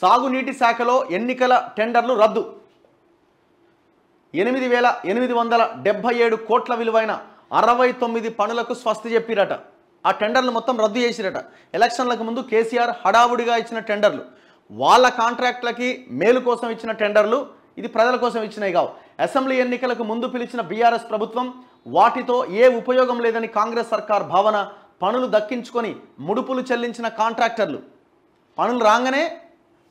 సాగునీటి శాఖలో ఎన్నికల టెండర్లు రద్దు ఎనిమిది వేల ఎనిమిది వందల డెబ్బై ఏడు కోట్ల విలువైన అరవై తొమ్మిది పనులకు స్వస్తి చెప్పిరట ఆ టెండర్లు మొత్తం రద్దు చేసిరట ఎలక్షన్లకు ముందు కేసీఆర్ హడావుడిగా ఇచ్చిన టెండర్లు వాళ్ళ కాంట్రాక్ట్లకి మేలు కోసం ఇచ్చిన టెండర్లు ఇది ప్రజల కోసం ఇచ్చినవి కావు అసెంబ్లీ ఎన్నికలకు ముందు పిలిచిన బీఆర్ఎస్ ప్రభుత్వం వాటితో ఏ ఉపయోగం లేదని కాంగ్రెస్ సర్కార్ భావన పనులు దక్కించుకొని ముడుపులు చెల్లించిన కాంట్రాక్టర్లు పనులు రాగానే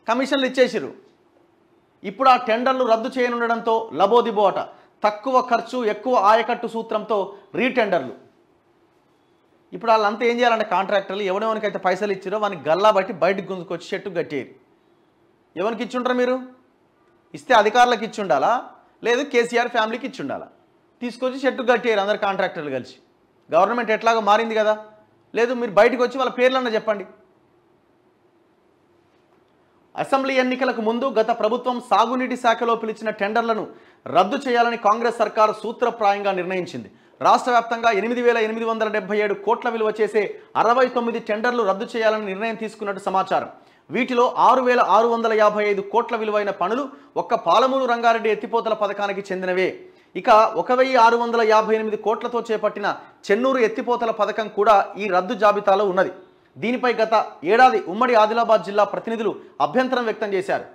కమిషన్లు ఇచ్చేసిరు ఇప్పుడు ఆ టెండర్లు రద్దు చేయనుండడంతో లబోదిబోట తక్కువ ఖర్చు ఎక్కువ ఆయకట్టు సూత్రంతో రీటెండర్లు ఇప్పుడు వాళ్ళంతా ఏం చేయాలంటే కాంట్రాక్టర్లు ఎవరెవరికైతే పైసలు ఇచ్చారో వానికి గల్లా బట్టి బయటకు గుంజుకొచ్చి చెట్టు కట్టేరు ఎవరికి ఇచ్చుంటారు మీరు ఇస్తే అధికారులకు ఇచ్చుండాలా లేదు కేసీఆర్ ఫ్యామిలీకి ఇచ్చుండాలా తీసుకొచ్చి చెట్టు కట్టేరు అందరు కాంట్రాక్టర్లు కలిసి గవర్నమెంట్ ఎట్లాగో మారింది కదా లేదు మీరు బయటకు వచ్చి వాళ్ళ పేర్లన్నా చెప్పండి అసెంబ్లీ ఎన్నికలకు ముందు గత ప్రభుత్వం సాగునీటి శాఖలో పిలిచిన టెండర్లను రద్దు చేయాలని కాంగ్రెస్ సర్కారు సూత్రప్రాయంగా నిర్ణయించింది రాష్ట్ర వ్యాప్తంగా ఎనిమిది వేల ఎనిమిది వందల డెబ్బై ఏడు కోట్ల విలువ చేసే అరవై తొమ్మిది టెండర్లు రద్దు చేయాలని నిర్ణయం తీసుకున్నట్టు సమాచారం వీటిలో ఆరు వేల ఆరు వందల యాభై ఐదు కోట్ల విలువైన పనులు ఒక్క పాలమూరు రంగారెడ్డి ఎత్తిపోతల పథకానికి చెందినవే ఇక ఒక వెయ్యి ఆరు వందల యాభై ఎనిమిది కోట్లతో చేపట్టిన చెన్నూరు ఎత్తిపోతల పథకం కూడా ఈ రద్దు జాబితాలో ఉన్నది దీనిపై గత ఏడాది ఉమ్మడి ఆదిలాబాద్ జిల్లా ప్రతినిధులు అభ్యంతరం వ్యక్తం చేశారు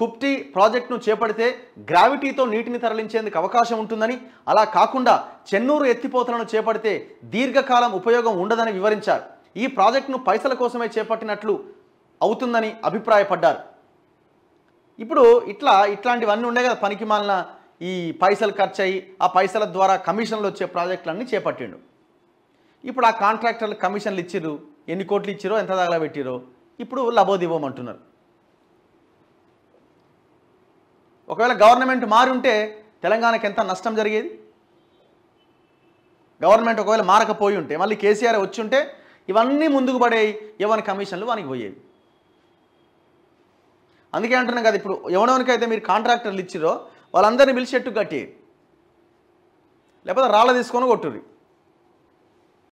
కుప్టి ప్రాజెక్టును చేపడితే గ్రావిటీతో నీటిని తరలించేందుకు అవకాశం ఉంటుందని అలా కాకుండా చెన్నూరు ఎత్తిపోతలను చేపడితే దీర్ఘకాలం ఉపయోగం ఉండదని వివరించారు ఈ ప్రాజెక్టును పైసల కోసమే చేపట్టినట్లు అవుతుందని అభిప్రాయపడ్డారు ఇప్పుడు ఇట్లా ఇట్లాంటివన్నీ ఉండే కదా పనికి మాలిన ఈ పైసలు ఖర్చు అయ్యి ఆ పైసల ద్వారా కమిషన్లు వచ్చే ప్రాజెక్టులన్నీ చేపట్టిండు ఇప్పుడు ఆ కాంట్రాక్టర్లు కమిషన్లు ఇచ్చిర్రు ఎన్ని కోట్లు ఇచ్చారో ఎంత తగలా పెట్టిరో ఇప్పుడు లబోదివ్వమంటున్నారు ఒకవేళ గవర్నమెంట్ మారి ఉంటే తెలంగాణకి ఎంత నష్టం జరిగేది గవర్నమెంట్ ఒకవేళ మారకపోయి ఉంటే మళ్ళీ కేసీఆర్ వచ్చి ఉంటే ఇవన్నీ ముందుకు పడేవి ఎవరి కమిషన్లు వానికి పోయేవి అందుకే అంటున్నాం కదా ఇప్పుడు ఎవడెవరికైతే మీరు కాంట్రాక్టర్లు ఇచ్చిరో వాళ్ళందరినీ పిలిచెట్టు కట్టేది లేకపోతే రాళ్ళ తీసుకొని కొట్టుర్రి